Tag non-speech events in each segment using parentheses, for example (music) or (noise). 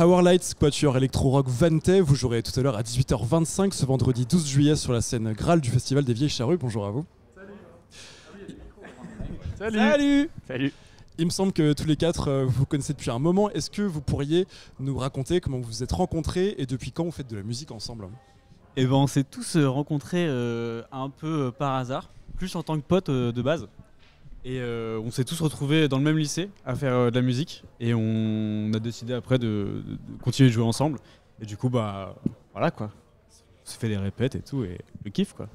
Our Lights, quatuor electro rock Vente, vous jouerez tout à l'heure à 18h25 ce vendredi 12 juillet sur la scène Graal du Festival des Vieilles Charrues. Bonjour à vous. Salut. Salut. Il me semble que tous les quatre, euh, vous connaissez depuis un moment. Est-ce que vous pourriez nous raconter comment vous vous êtes rencontrés et depuis quand vous faites de la musique ensemble Eh ben, on s'est tous euh, rencontrés euh, un peu par hasard, plus en tant que potes de base. Et euh, on s'est tous retrouvés dans le même lycée à faire euh, de la musique. Et on a décidé après de, continuer de jouer ensemble. Et du coup, bah voilà quoi. On s'est fait des répètes et tout. Et le kiff quoi.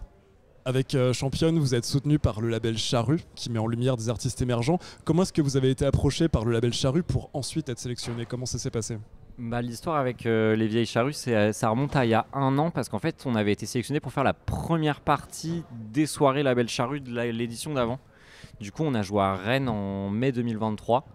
Avec euh, Championne, vous êtes soutenu par le label Charru qui met en lumière des artistes émergents. Comment est-ce que vous avez été approché par le label Charru pour ensuite être sélectionné Comment ça s'est passé bah, L'histoire avec les vieilles charrues, ça remonte à il y a un an parce qu'en fait, on avait été sélectionné pour faire la première partie des soirées Label Charru de l'édition d'avant. Du coup, on a joué à Rennes en mai 2023.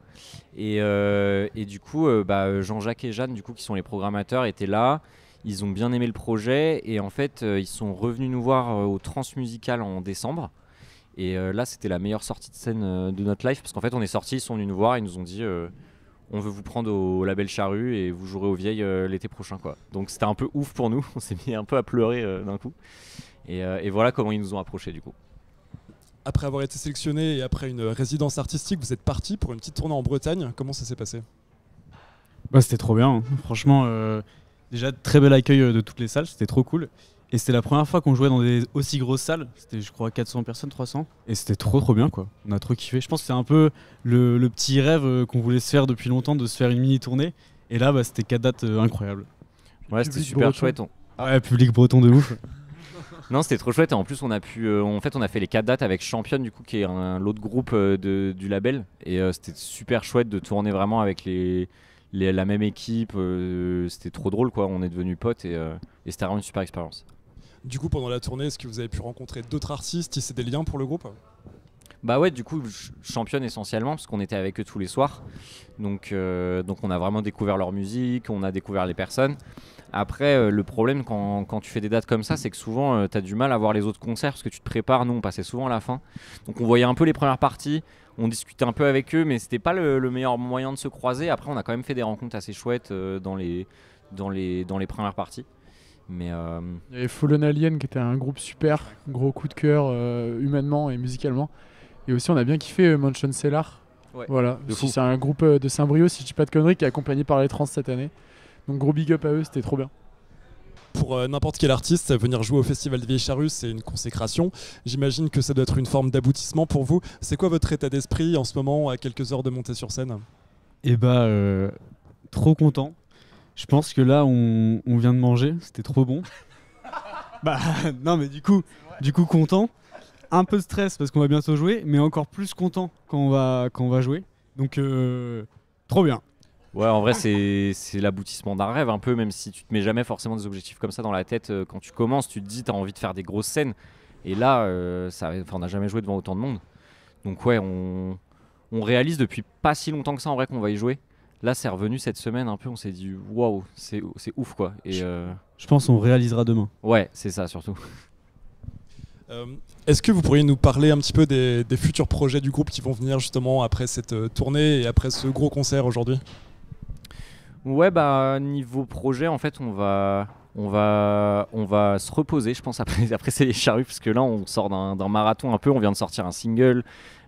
Euh, et, du coup, euh, bah, Jean-Jacques et Jeanne, du coup, qui sont les programmateurs, étaient là. Ils ont bien aimé le projet. Et en fait, euh, ils sont revenus nous voir au Transmusical en décembre. Et là, c'était la meilleure sortie de scène de notre life Parce qu'en fait, on est sortis, ils sont venus nous voir. Ils nous ont dit on veut vous prendre au label Charrue et vous jouerez au vieilles l'été prochain quoi. Donc c'était un peu ouf pour nous, (laughs) on s'est mis un peu à pleurer d'un coup. Et, et, voilà comment ils nous ont approchés du coup après avoir été sélectionné et après une résidence artistique, vous êtes parti pour une petite tournée en Bretagne. Comment ça s'est passé bah, C'était trop bien. Hein. Franchement, euh, déjà, très bel accueil euh, de toutes les salles. C'était trop cool. Et c'était la première fois qu'on jouait dans des aussi grosses salles. C'était, je crois, 400 personnes, 300. Et c'était trop, trop bien, quoi. On a trop kiffé. Je pense que c'est un peu le, petit rêve euh, qu'on voulait se faire depuis longtemps de se faire une mini tournée. Et là, bah, c'était quatre dates incroyables. Ouais, c'était super chouette. ouais, public breton de ouf. Non, c'était trop chouette. Et en plus, on a pu, euh, en fait, on a fait les quatre dates avec Championne, du coup, qui est l'autre groupe euh, du label. Et euh, c'était super chouette de tourner vraiment avec les, la même équipe. c'était trop drôle, quoi. On est devenus potes et, et c'était vraiment une super expérience. Du coup, pendant la tournée, est-ce que vous avez pu rencontrer d'autres artistes, c'est des liens pour le groupe bah ouais, du coup, championne essentiellement, parce qu'on était avec eux tous les soirs. Donc, euh, donc on a vraiment découvert leur musique, on a découvert les personnes. Après, euh, le problème quand, quand, tu fais des dates comme ça, c'est que souvent, euh, t'as tu as du mal à voir les autres concerts parce que tu te prépares. Nous, on passait souvent à la fin. Donc, on voyait un peu les premières parties, on discutait un peu avec eux, mais c'était pas le, meilleur moyen de se croiser. Après, on a quand même fait des rencontres assez chouettes dans, les, dans, les, dans les premières parties. Mais euh Fallen Alien qui était un groupe super, gros coup de cœur humainement et musicalement. Et aussi, on a bien kiffé euh, Mansion Cellar. Voilà, c'est un groupe euh, de Saint-Brieuc, si je dis pas de conneries, qui est accompagné par les trans cette année. Donc gros big up à eux, c'était trop bien pour euh, n'importe quel artiste, venir jouer au Festival de Vieilles Charrues, c'est une consécration. J'imagine que ça doit être une forme d'aboutissement pour vous. C'est quoi votre état d'esprit en ce moment, à quelques heures de montée sur scène Eh bah, trop content. Je pense que là, on, on vient de manger, c'était trop bon. (laughs) bah, non, mais du coup, du coup, content un peu de stress parce qu'on va bientôt jouer, mais encore plus content quand on va, quand on va jouer. Donc, euh, trop bien. Ouais, en vrai, c'est l'aboutissement d'un rêve un peu, même si tu te mets jamais forcément des objectifs comme ça dans la tête. Euh, quand tu commences, tu te dis, t'as envie de faire des grosses scènes. Et là, euh, ça, on n'a jamais joué devant autant de monde. Donc ouais, on, on réalise depuis pas si longtemps que ça en vrai qu'on va y jouer. Là, c'est revenu cette semaine un peu, on s'est dit, waouh, c'est ouf quoi. Et, Je pense qu'on réalisera demain. Ouais, c'est ça surtout. Euh, est-ce que vous pourriez nous parler un petit peu des, futurs projets du groupe qui vont venir justement après cette euh, tournée et après ce gros concert aujourd'hui Ouais, bah niveau projet, en fait, on va, on va, on va se reposer, je pense, après, (laughs) après c'est les charrues, parce que là, on sort d'un marathon un peu, on vient de sortir un single,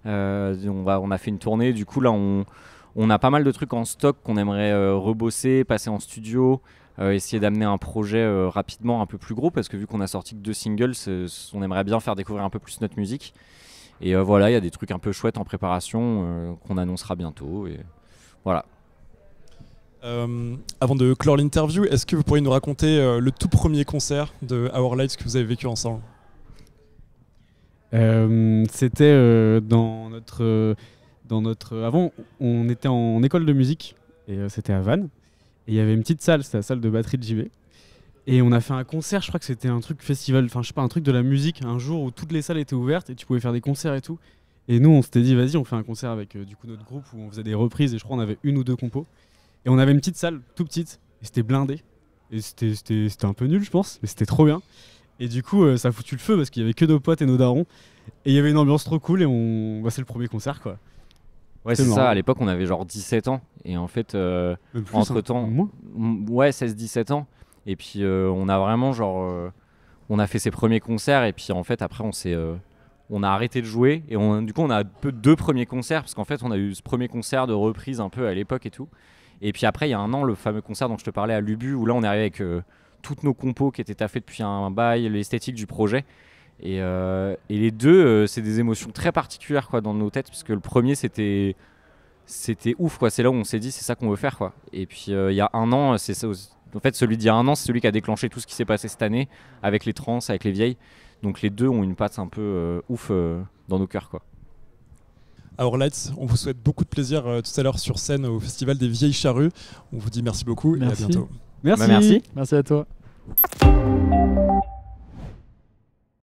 euh, on, va, on a fait une tournée, du coup, là, on, on a pas mal de trucs en stock qu'on aimerait euh, rebosser, passer en studio, euh, essayer d'amener un projet euh, rapidement un peu plus gros, parce que vu qu'on a sorti que deux singles, on aimerait bien faire découvrir un peu plus notre musique. Et voilà, il y a des trucs un peu chouettes en préparation qu'on annoncera bientôt. Et voilà. avant de clore l'interview, est-ce que vous pourriez nous raconter le tout premier concert de Our Lights que vous avez vécu ensemble C'était dans notre dans notre. Euh, avant, on était en école de musique et euh, c'était à Vannes. Et il y avait une petite salle, c'était la salle de batterie de JB. Et on a fait un concert, je crois que c'était un truc festival, enfin je sais pas, un truc de la musique, un jour où toutes les salles étaient ouvertes et tu pouvais faire des concerts et tout. Et nous, on s'était dit, vas-y, on fait un concert avec euh, du coup notre groupe où on faisait des reprises et je crois on avait une ou deux compos. Et on avait une petite salle, tout petite, et c'était blindé. Et c'était un peu nul, je pense, mais c'était trop bien. Et du coup, ça a foutu le feu parce qu'il y avait que nos potes et nos darons. Et il y avait une ambiance trop cool et on... Bah, c'est le premier concert quoi. Ouais, c'est ça. À l'époque, on avait genre 17 ans. Et en fait, euh, hein. entre temps. ouais, 16-17 ans. Et puis, euh, on a vraiment genre. Euh, on a fait ses premiers concerts. Et puis, en fait, après, on s'est. on a arrêté de jouer. Et on, du coup, on a deux premiers concerts. Parce qu'en fait, on a eu ce premier concert de reprise un peu à l'époque et tout. Et puis après, il y a un an, le fameux concert dont je te parlais à Lubu, où là, on est arrivé avec toutes nos compos qui étaient taffées depuis un bail, l'esthétique du projet. Euh, et, les deux, euh, c'est des émotions très particulières quoi, dans nos têtes, puisque le premier, c'était c'était ouf c'est là où on s'est dit c'est ça qu'on veut faire quoi et puis euh, il y a un an c'est en fait celui d'il y a un an c'est celui qui a déclenché tout ce qui s'est passé cette année avec les trans avec les vieilles donc les deux ont une patte un peu ouf dans nos cœurs quoi à Lights, On vous souhaite beaucoup de plaisir tout à l'heure sur scène au Festival des Vieilles Charrues. On vous dit merci beaucoup et à bientôt. Merci. Bah, merci. merci. à toi.